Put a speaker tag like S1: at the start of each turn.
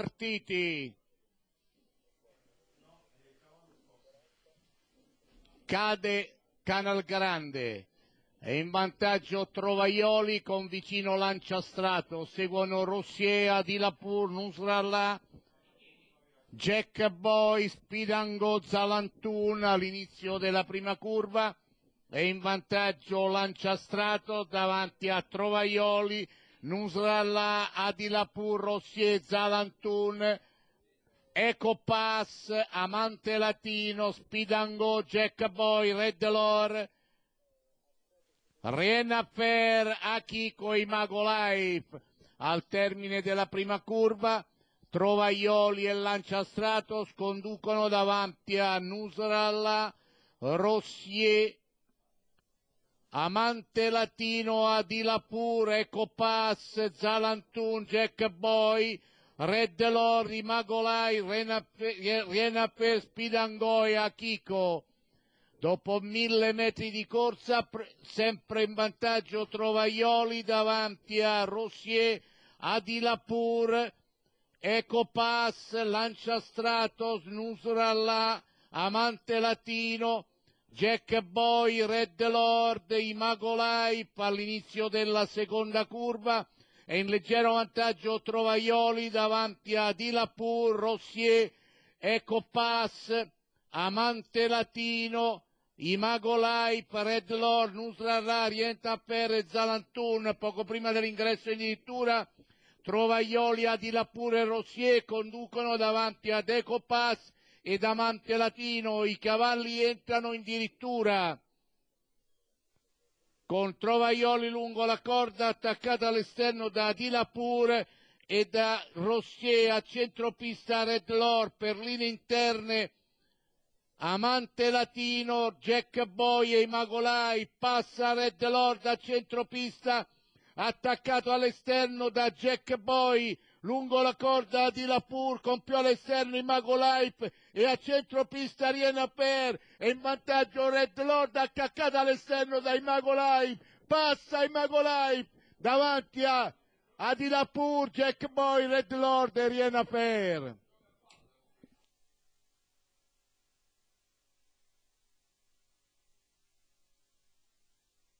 S1: partiti. Cade Canal Grande. E in vantaggio Trovaioli con vicino Lancia Strato. seguono Rossiea, Di Lapur, Nusrallah, Jack Boy, Spidango, Zalantun all'inizio della prima curva, è in vantaggio Lancia Strato davanti a Trovaioli, Nusralla, Adilapur, Rossier, Zalantun, Eco Pass, Amante Latino, Spidango, Jack Boy, Red Delor, Rienaffer, Akiko, Imago Life. Al termine della prima curva, Trovaioli e Lancia Stratos conducono davanti a Nusralla, Rossier, Amante latino Adilapur, Ecopass, Zalantun, Jack Boy, Red Delori, Magolai, Rienaper, Spidangoia, Chico. Dopo mille metri di corsa, sempre in vantaggio Trovaioli davanti a Rossier, Adilapur, Ecopass, Stratos, Nusralla, Amante Latino, Jack Boy, Red Lord, i Magolaipa all'inizio della seconda curva e in leggero vantaggio Trovaioli davanti a Dilapur, Rossier, Pass, Amante Latino, i Magolaipa, Red Lord, Nusrarà, Rienta Perez, Zalantun, poco prima dell'ingresso addirittura Trovaioli, Dilapur e Rossier conducono davanti a Pass, e amante latino i cavalli entrano in dirittura con Trovaioli lungo la corda attaccata all'esterno da Dilapur e da Rossier a centropista Red Lore per linee interne Amante Latino, Jack Boy e Magolai, passa Red Lord a centropista, attaccato all'esterno da Jack Boy, lungo la corda di Lapour con più all'esterno
S2: Imago Laif e a centro pista Riena Per e in vantaggio Red Lord accaccata all'esterno da Imago Laif passa Imago Laif davanti a Adilapur, Jack Boy, Red Lord e Riena Fair.